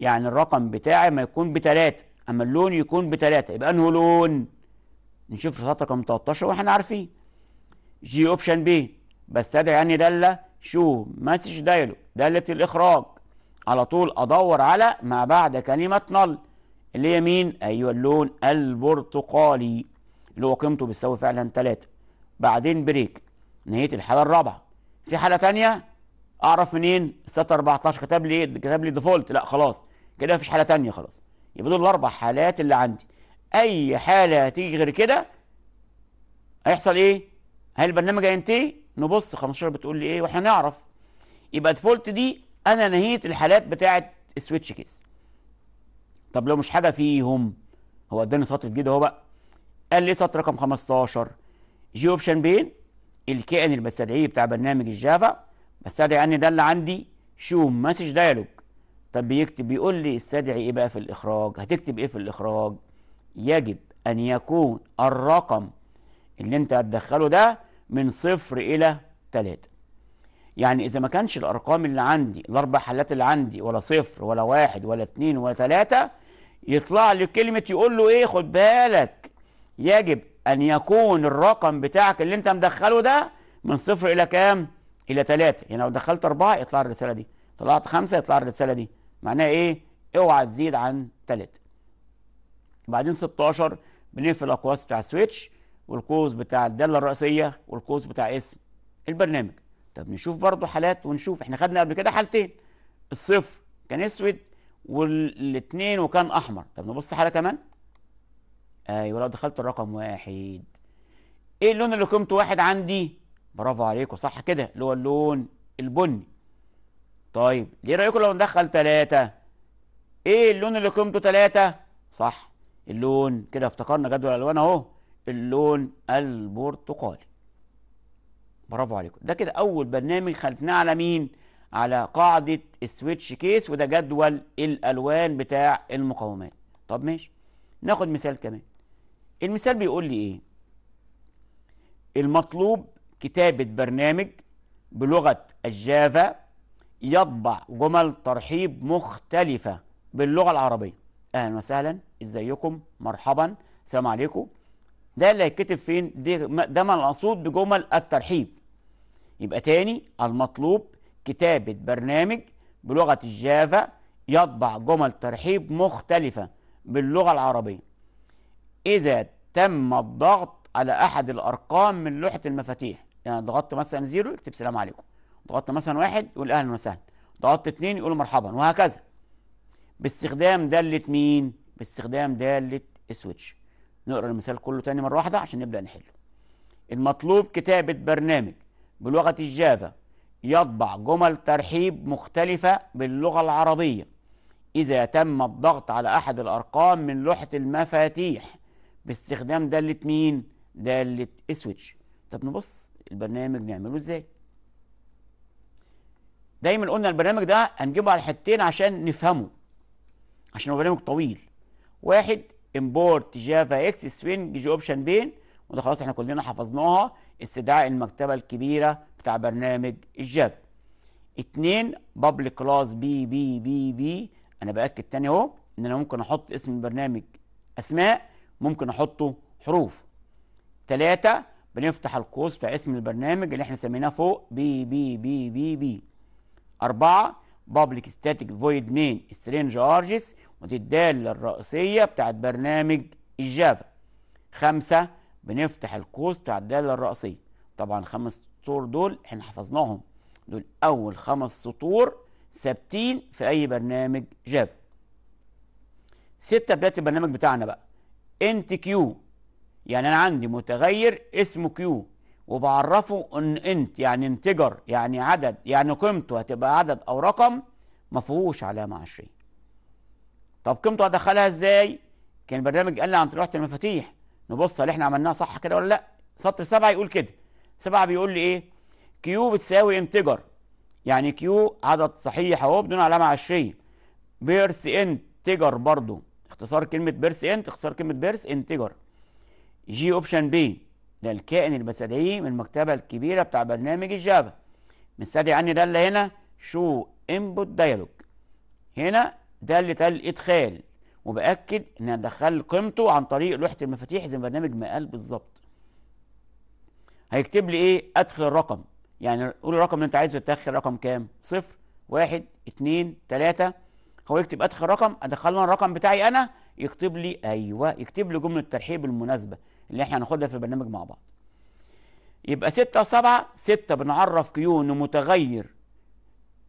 يعني الرقم بتاعي ما يكون بتلاتة أما اللون يكون بتلاتة يبقى أنه لون نشوف رسالة رقم 13 وإحنا عارفين جي أوبشن بي بستدعي أني دالة شو مسج دايلو دالة الإخراج على طول أدور على ما بعد كلمة نل اللي هي مين؟ أيوه اللون البرتقالي اللي هو قيمته بتساوي فعلا تلاتة بعدين بريك نهاية الحالة الرابعة في حاله تانية اعرف منين سات 14 كتب لي ايه كتب لي ديفولت لا خلاص كده مفيش حاله تانية خلاص يبقى دول الاربع حالات اللي عندي اي حاله هتيجي غير كده هيحصل ايه هل البرنامج هينتهي نبص 15 بتقول لي ايه واحنا نعرف يبقى ديفولت دي انا نهيت الحالات بتاعه السويتش كيس طب لو مش حاجه فيهم هو اداني سطر جديد اهو بقى قال لي سطر رقم 15 جي اوبشن بين الكائن اللي بستدعيه بتاع برنامج الجافا بستدعي ان ده اللي عندي شو مسج دايلوج طب بيكتب بيقول لي استدعي ايه بقى في الاخراج هتكتب ايه في الاخراج يجب ان يكون الرقم اللي انت هتدخله ده من صفر الى ثلاثة يعني اذا ما كانش الارقام اللي عندي الاربع حالات اللي عندي ولا صفر ولا واحد ولا اتنين ولا تلاتة يطلع لي كلمة يقول له ايه خد بالك يجب أن يكون الرقم بتاعك اللي أنت مدخله ده من صفر إلى كام؟ إلى ثلاثة يعني لو دخلت أربعة يطلع الرسالة دي طلعت خمسة يطلع الرسالة دي معناها إيه؟ اوعى تزيد عن ثلاثة بعدين 16 بنقفل الأقواس بتاع السويتش والقوس بتاع الدالة الرئيسية والقوس بتاع اسم البرنامج طب نشوف برضو حالات ونشوف احنا خدنا قبل كده حالتين الصفر كان اسود والاثنين وكان احمر طب نبص حاله كمان ايوه لو دخلت الرقم واحد ايه اللون اللي قيمته واحد عندي برافو عليكم صح كده اللي هو اللون البني طيب ليه رايكم لو ندخل ثلاثة ايه اللون اللي قيمته ثلاثة صح اللون كده افتكرنا جدول الالوان اهو اللون البرتقالي برافو عليكم ده كده اول برنامج خلتناه على مين على قاعده السويتش كيس وده جدول الالوان بتاع المقاومات طب ماشي ناخد مثال كمان المثال بيقول لي ايه المطلوب كتابة برنامج بلغة الجافا يطبع جمل ترحيب مختلفة باللغة العربية أهلا وسهلا إزيكم مرحبا السلام عليكم ده اللي هيتكتب فين ده ما المقصود بجمل الترحيب يبقى تاني المطلوب كتابة برنامج بلغة الجافا يطبع جمل ترحيب مختلفة باللغة العربية إذا تم الضغط على أحد الأرقام من لوحة المفاتيح يعني ضغطت مثلا زيرو يكتب سلام عليكم ضغطت مثلا واحد يقول أهلا وسهلا ضغطت اتنين يقول مرحبا وهكذا باستخدام دالة مين؟ باستخدام دالة السويتش نقرأ المثال كله تاني مرة واحدة عشان نبدأ نحله المطلوب كتابة برنامج بلغة الجافا يطبع جمل ترحيب مختلفة باللغة العربية إذا تم الضغط على أحد الأرقام من لوحة المفاتيح باستخدام داله مين داله سويتش طب نبص البرنامج نعمله ازاي دايما قلنا البرنامج ده هنجيبه على حتتين عشان نفهمه عشان هو برنامج طويل واحد امبورت جافا اكس سوينج جي اوبشن بين وده خلاص احنا كلنا حفظناها استدعاء المكتبه الكبيره بتاع برنامج الجافا اتنين بابليك كلاس بي بي بي بي انا باكد تاني اهو ان انا ممكن احط اسم البرنامج اسماء ممكن احطه حروف ثلاثة بنفتح القوس بتاع اسم البرنامج اللي احنا سميناه فوق بي بي بي بي بي أربعة بابليك ستاتيك فويد مين سترينج ارجس ودي الدالة الرئيسية بتاعت برنامج الجافا خمسة بنفتح القوس بتاع الدالة الرئيسية طبعا خمس سطور دول احنا حفظناهم دول أول خمس سطور ثابتين في أي برنامج جافا ستة بداية البرنامج بتاعنا بقى انت كيو يعني انا عندي متغير اسمه كيو وبعرفه ان انت يعني انتجر يعني عدد يعني قيمته هتبقى عدد او رقم ما فيهوش علامه عشريه طب قيمته هدخلها ازاي كان البرنامج قال لي عن لوحه المفاتيح نبص هل احنا عملناها صح كده ولا لا سطر سبعة يقول كده سبعة بيقول لي ايه كيو بتساوي انتجر يعني كيو عدد صحيح اهو بدون علامه عشريه بيرس انتجر برضه اختصار كلمة بيرس انت اختصار كلمة بيرس انتجر جي اوبشن بي ده الكائن المثالي من المكتبة الكبيرة بتاع برنامج الجافا مستدعي عني ده اللي هنا شو انبوت دايلوج هنا ده اللي تل ادخال وباكد ان ادخل قيمته عن طريق لوحه المفاتيح زي برنامج ما قال بالظبط هيكتب لي ايه ادخل الرقم يعني قول الرقم اللي انت عايزه يتدخل رقم كام صفر واحد اتنين تلاته هو يكتب ادخل رقم ادخل له الرقم بتاعي انا يكتب لي ايوه يكتب لي جمله الترحيب المناسبه اللي احنا هناخدها في البرنامج مع بعض يبقى 6 7 6 بنعرف كيو انه متغير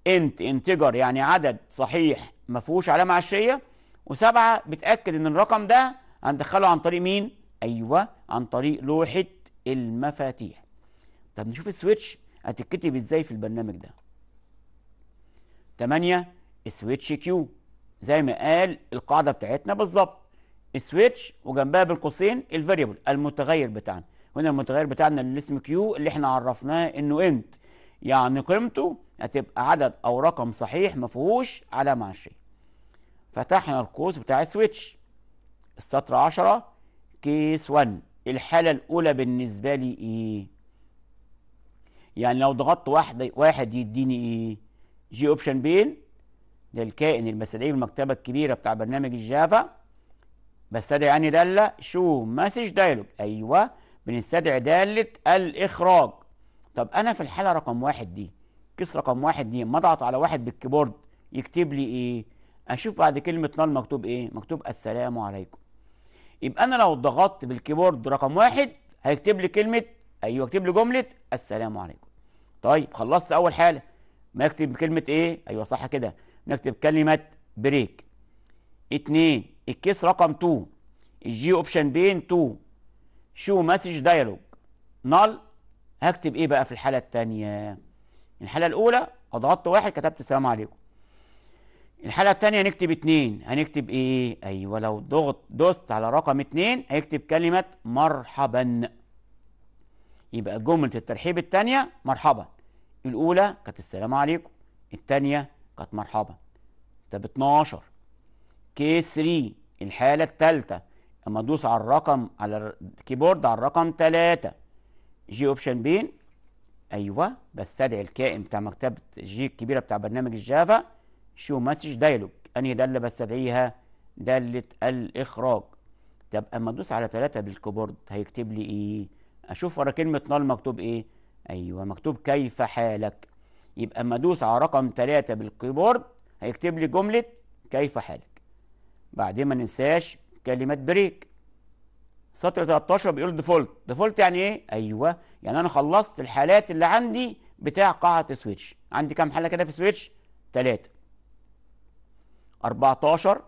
انت انتجر يعني عدد صحيح ما فيهوش علامه عشريه وسبعه بتاكد ان الرقم ده هندخله عن طريق مين؟ ايوه عن طريق لوحه المفاتيح. طب نشوف السويتش هتتكتب ازاي في البرنامج ده. 8 سويتش كيو زي ما قال القاعده بتاعتنا بالظبط سويتش وجنبها بين قوسين الفاريبل المتغير بتاعنا هنا المتغير بتاعنا اللي اسمه كيو اللي احنا عرفناه انه انت يعني قيمته هتبقى عدد او رقم صحيح ما فيهوش علامه عشريه فتحنا القوس بتاع سويتش السطر 10 كيس 1 الحاله الاولى بالنسبه لي ايه يعني لو ضغطت واحد واحد يديني ايه جي اوبشن بين للكائن المبتدئي بالمكتبة الكبيرة بتاع برنامج الجافا بستدعي أني دالة شو مسج دايلوج أيوه بنستدعي دالة الإخراج طب أنا في الحالة رقم واحد دي كيس رقم واحد دي ما أضغط على واحد بالكيبورد يكتب لي إيه؟ أشوف بعد كلمة نال مكتوب إيه؟ مكتوب السلام عليكم يبقى أنا لو ضغطت بالكيبورد رقم واحد هيكتب لي كلمة أيوه اكتب لي جملة السلام عليكم طيب خلصت أول حالة ما يكتب كلمة إيه؟ أيوه صح كده نكتب كلمة بريك اتنين الكيس رقم 2 الجي اوبشن بين 2 شو مسج دايلوج نال هكتب ايه بقى في الحالة التانية الحالة الأولى أضغطت واحد كتبت السلام عليكم الحالة التانية نكتب اتنين هنكتب ايه ايوه لو ضغط دوست على رقم اتنين هيكتب كلمة مرحبا يبقى جملة الترحيب التانية مرحبا الأولى كانت السلام عليكم التانية كانت مرحبا طب 12 كي 3 الحالة الثالثة اما ادوس على الرقم على الكيبورد على الرقم 3 جي اوبشن بين ايوه بستدعي الكائن بتاع مكتبة جي الكبيرة بتاع برنامج الجافا شو مسج دايلوج انهي ده اللي بستدعيها دالة الاخراج طب اما ادوس على 3 بالكيبورد هيكتب لي ايه اشوف ورا كلمة نال مكتوب ايه ايوه مكتوب كيف حالك يبقى اما ادوس على رقم 3 بالكيبورد هيكتب لي جمله كيف حالك بعدين ما ننساش كلمه بريك سطر 13 بيقول ديفولت ديفولت يعني ايه ايوه يعني انا خلصت الحالات اللي عندي بتاع قاعه سويتش عندي كام حاله كده في سويتش 3 14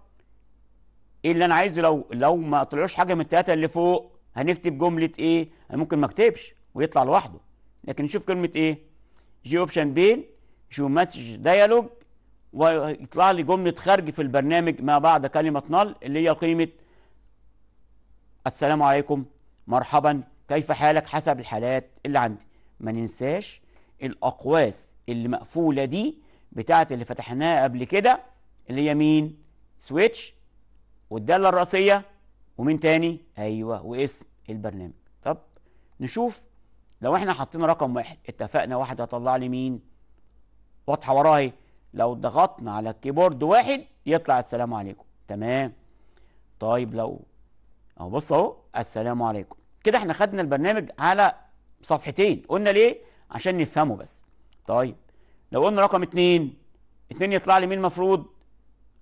ايه اللي انا عايزه لو لو ما طلعوش حاجه من الثلاثه اللي فوق هنكتب جمله ايه انا ممكن ما اكتبش ويطلع لوحده لكن نشوف كلمه ايه جي اوبشن بين شو مسج ديالوج ويطلع لي جمله خارج في البرنامج ما بعد كلمه نل اللي هي قيمه السلام عليكم مرحبا كيف حالك حسب الحالات اللي عندي ما ننساش الاقواس اللي مقفوله دي بتاعه اللي فتحناها قبل كده اللي هي مين سويتش والداله الرئيسيه ومين تاني ايوه واسم البرنامج طب نشوف لو احنا حطينا رقم واحد اتفقنا واحد هيطلع لي مين واضحه وراها لو ضغطنا على الكيبورد واحد يطلع السلام عليكم تمام طيب لو اهو بص اهو السلام عليكم كده احنا خدنا البرنامج على صفحتين قلنا ليه عشان نفهمه بس طيب لو قلنا رقم اتنين اتنين يطلع لي مين المفروض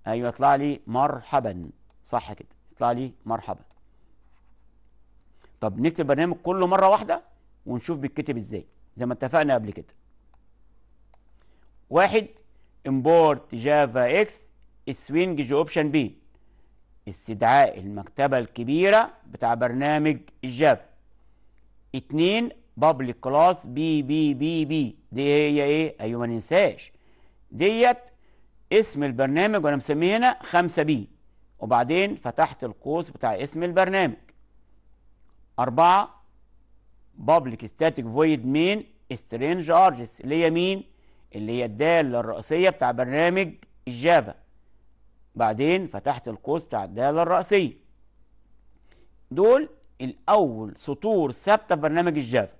ايوه يطلع لي مرحبا صح كده يطلع لي مرحبا طب نكتب برنامج كله مره واحده ونشوف بيتكتب ازاي زي ما اتفقنا قبل كده واحد امبورت جافا اكس السوينج جي اوبشن بي استدعاء المكتبة الكبيرة بتاع برنامج الجافا اتنين بابليك كلاس بي بي بي بي دي هي ايه ايوه ما ننساش ديت اسم البرنامج وانا مسميه هنا 5 بي وبعدين فتحت القوس بتاع اسم البرنامج أربعة public static void main strange args اللي هي مين اللي هي الداله الرئيسيه بتاع برنامج الجافا بعدين فتحت القوس بتاع الداله الرئيسيه دول الاول سطور ثابته في برنامج الجافا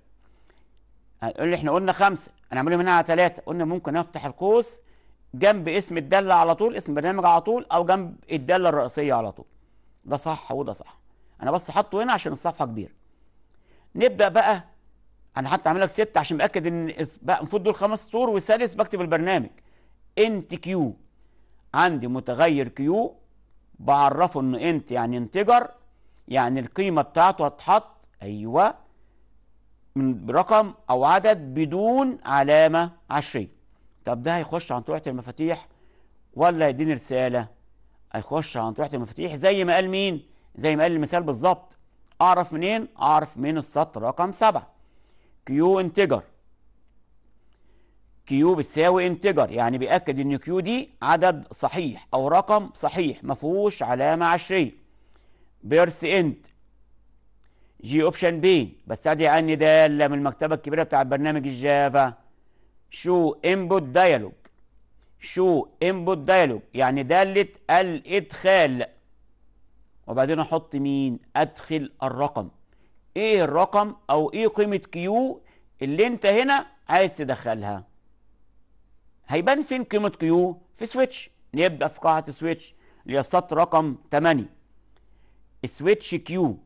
هتقول لي احنا قلنا خمسه انا عاملهم هنا على ثلاثه قلنا ممكن افتح القوس جنب اسم الداله على طول اسم برنامج على طول او جنب الداله الرئيسيه على طول ده صح وده صح انا بس حاطه هنا عشان الصفحه كبيره نبدا بقى انا حتى عامل لك ست عشان متاكد ان بقى المفروض دول خمس سطور والسادس بكتب البرنامج انت كيو عندي متغير كيو بعرفه ان انت يعني انتجر يعني القيمه بتاعته هتحط ايوه من رقم او عدد بدون علامه عشريه طب ده هيخش عن طريقه المفاتيح ولا يديني رساله هيخش عن طريقه المفاتيح زي ما قال مين زي ما قال المثال بالظبط أعرف منين؟ أعرف من السطر رقم سبعة كيو انتجر كيو بتساوي انتجر يعني بيأكد إن كيو دي عدد صحيح أو رقم صحيح ما فيهوش علامة عشرية بيرس انت جي اوبشن بي بستدعي عني دالة من المكتبة الكبيرة بتاعة برنامج الجافا شو انبوت دايالوج شو انبوت دايالوج يعني دالة الإدخال وبعدين احط مين ادخل الرقم ايه الرقم او ايه قيمة كيو اللي انت هنا عايز تدخلها هيبان فين قيمة كيو في سويتش نبدأ في قاعة سويتش ليست رقم 8 سويتش كيو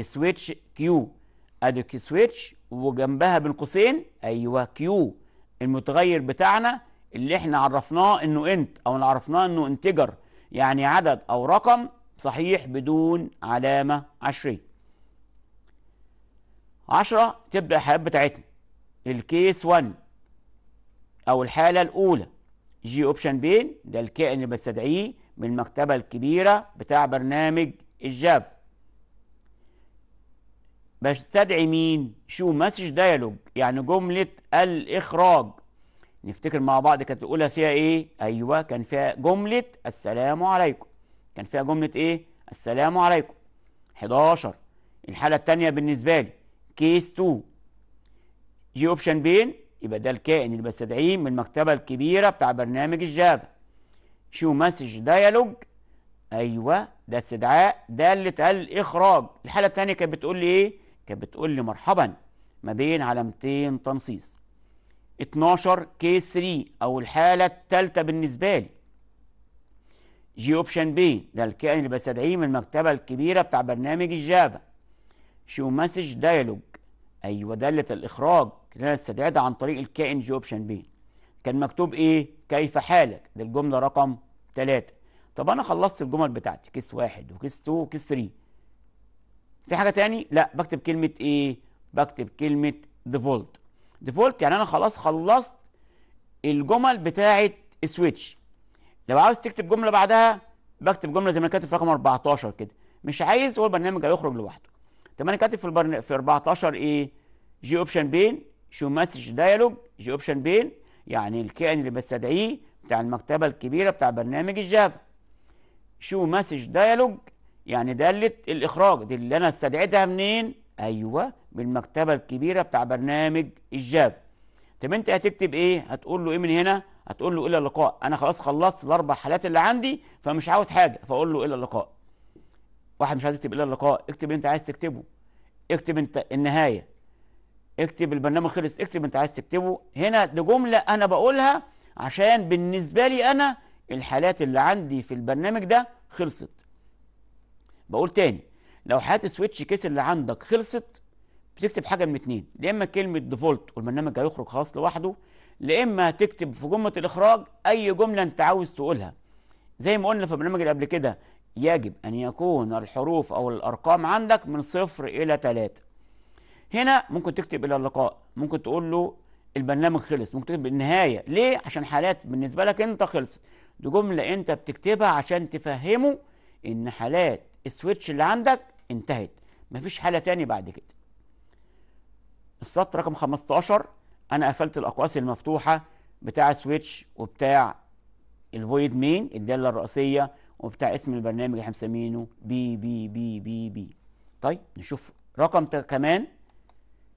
سويتش كيو ادي سويتش وجنبها بين قوسين ايوه كيو المتغير بتاعنا اللي احنا عرفناه انه انت او عرفناه انه انتجر يعني عدد او رقم صحيح بدون علامة عشرية عشرة تبدأ الحالات بتاعتنا الكيس 1 أو الحالة الأولى جي أوبشن بين ده الكائن اللي بستدعيه من المكتبة الكبيرة بتاع برنامج الجافا بستدعي مين؟ شو مسج دايلوج يعني جملة الإخراج نفتكر مع بعض كانت الأولى فيها إيه؟ أيوه كان فيها جملة السلام عليكم كان فيها جملة إيه؟ السلام عليكم 11 الحالة التانية بالنسبة لي كيس 2 جي أوبشن بين يبقى ده الكائن اللي بستدعيه من المكتبة الكبيرة بتاع برنامج الجافا شو مسج دايالوج أيوه ده استدعاء ده اللي اتقال الإخراج الحالة التانية كانت بتقول لي إيه؟ كانت بتقول لي مرحبا ما بين علامتين تنصيص 12 كيس 3 أو الحالة التالتة بالنسبة لي جي اوبشن بي ده الكائن اللي بستدعيه من المكتبة الكبيرة بتاع برنامج الجافا شو مسج دايلوج ايوه دالة الاخراج اللي انا استدعيتها عن طريق الكائن جي اوبشن بي كان مكتوب ايه كيف حالك دي الجملة رقم ثلاثه طب انا خلصت الجمل بتاعتي كيس واحد وكيس 2 وكيس 3 في حاجة تاني لا بكتب كلمة ايه بكتب كلمة ديفولت ديفولت يعني انا خلاص خلصت الجمل بتاعت سويتش لو عاوز تكتب جمله بعدها بكتب جمله زي ما انا كاتب في رقم 14 كده مش عايز هو البرنامج هيخرج لوحده طب انا كاتب في البرن... في 14 ايه جي اوبشن بين شو مسج دايلوج جي اوبشن بين يعني الكائن اللي بستدعيه بتاع المكتبه الكبيره بتاع برنامج الجافا شو مسج دايلوج يعني داله الاخراج دي اللي انا استدعيتها منين ايوه بالمكتبه الكبيره بتاع برنامج الجافا طب انت هتكتب ايه هتقول له ايه من هنا هتقول له الى اللقاء انا خلاص خلصت الاربع حالات اللي عندي فمش عاوز حاجه فاقول له الى اللقاء واحد مش عايز يكتب الى اللقاء اكتب اللي انت عايز تكتبه اكتب انت النهايه اكتب البرنامج خلص اكتب انت عايز تكتبه هنا دي جمله انا بقولها عشان بالنسبه لي انا الحالات اللي عندي في البرنامج ده خلصت بقول تاني لو حالات السويتش كيس اللي عندك خلصت بتكتب حاجه من اتنين يا اما كلمه ديفولت والبرنامج هيخرج خلاص لوحده لا اما هتكتب في جمله الاخراج اي جمله انت عاوز تقولها زي ما قلنا في البرنامج اللي قبل كده يجب ان يكون الحروف او الارقام عندك من صفر الى ثلاثة هنا ممكن تكتب الى اللقاء ممكن تقول له البرنامج خلص ممكن تكتب النهايه ليه عشان حالات بالنسبه لك انت خلص دي جمله انت بتكتبها عشان تفهمه ان حالات السويتش اللي عندك انتهت مفيش حاله تاني بعد كده السطر رقم 15 انا قفلت الاقواس المفتوحه بتاع سويتش وبتاع الفويد مين الداله الرئيسيه وبتاع اسم البرنامج احنا مسمينه بي بي بي بي بي طيب نشوف رقم كمان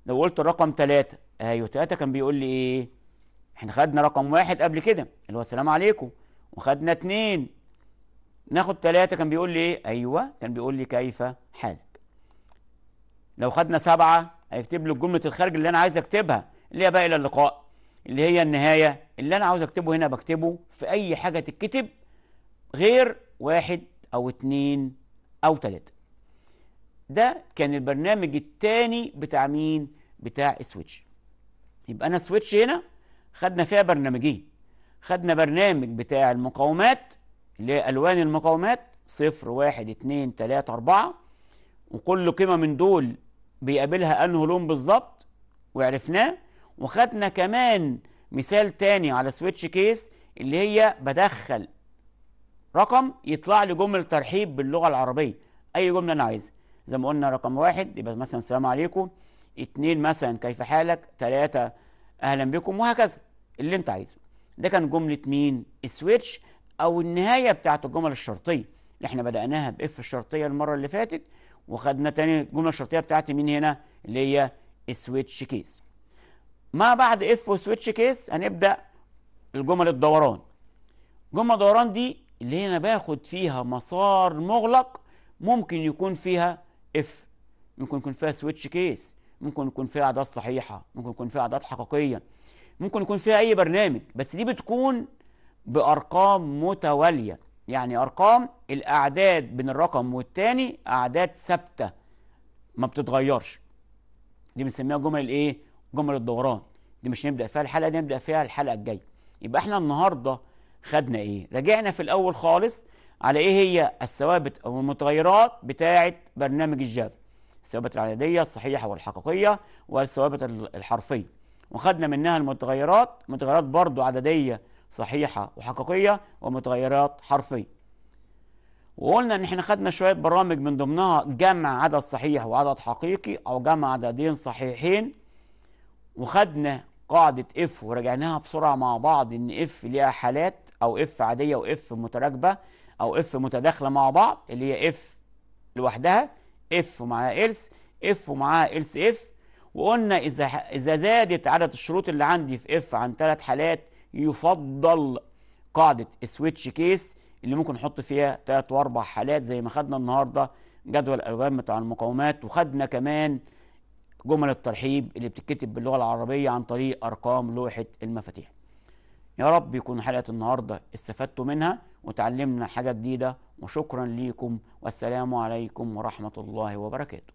لو قلت رقم ثلاثة ايوه ثلاثة كان بيقول لي ايه احنا خدنا رقم واحد قبل كده اللي هو السلام عليكم وخدنا اثنين ناخد ثلاثة كان بيقول لي ايه ايوه كان بيقول لي كيف حالك لو خدنا سبعة هيكتب له الجمله الخارج اللي انا عايز اكتبها اللي هي بقى الى اللقاء اللي هي النهايه اللي انا عاوز اكتبه هنا بكتبه في اي حاجه تتكتب غير واحد او اتنين او تلاته ده كان البرنامج التاني بتاع مين بتاع السويتش يبقى انا السويتش هنا خدنا فيها برنامجين خدنا برنامج بتاع المقاومات اللي هي الوان المقاومات صفر واحد اتنين تلاته اربعه وكل قيمه من دول بيقابلها انه لون بالظبط وعرفناه وخدنا كمان مثال تاني على سويتش كيس اللي هي بدخل رقم يطلع لي جمل ترحيب باللغة العربية أي جملة أنا عايزها زي ما قلنا رقم واحد يبقى مثلا السلام عليكم اتنين مثلا كيف حالك تلاتة أهلا بكم وهكذا اللي أنت عايزه ده كان جملة مين؟ السويتش أو النهاية بتاعت الجمل الشرطية اللي احنا بدأناها بإف الشرطية المرة اللي فاتت وخدنا تاني الجملة الشرطية بتاعت مين هنا؟ اللي هي السويتش كيس ما بعد اف وسويتش كيس هنبدا الجمل الدوران جمل الدوران دي اللي هنا باخد فيها مسار مغلق ممكن يكون فيها اف ممكن يكون فيها سويتش كيس ممكن يكون فيها اعداد صحيحه ممكن يكون فيها اعداد حقيقيه ممكن يكون فيها اي برنامج بس دي بتكون بارقام متواليه يعني ارقام الاعداد بين الرقم والتاني اعداد ثابته ما بتتغيرش دي بنسميها جمل الايه جمل الدوران دي مش هنبدا فيها الحلقه دي نبدا فيها الحلقه الجايه يبقى احنا النهارده خدنا ايه رجعنا في الاول خالص على ايه هي الثوابت او المتغيرات بتاعه برنامج الجاف الثوابت العدديه الصحيحه والحقيقيه والثوابت الحرفيه وخدنا منها المتغيرات متغيرات برضو عدديه صحيحه وحقيقيه ومتغيرات حرفيه وقلنا ان احنا خدنا شويه برامج من ضمنها جمع عدد صحيح وعدد حقيقي او جمع عددين صحيحين وخدنا قاعدة اف ورجعناها بسرعة مع بعض ان اف ليها حالات او اف عادية واف متراكبة او اف متداخلة مع بعض اللي هي اف لوحدها اف ومعاها إلس اف ومعاها إلس اف وقلنا إذا إذا زادت عدد الشروط اللي عندي في اف عن ثلاث حالات يفضل قاعدة سويتش كيس اللي ممكن نحط فيها ثلاث واربع حالات زي ما خدنا النهارده جدول الألوان بتاع المقاومات وخدنا كمان جمل الترحيب اللي بتتكتب باللغة العربية عن طريق أرقام لوحة المفاتيح يا رب يكون حلقة النهاردة استفدتوا منها وتعلمنا حاجة جديدة وشكرا ليكم والسلام عليكم ورحمة الله وبركاته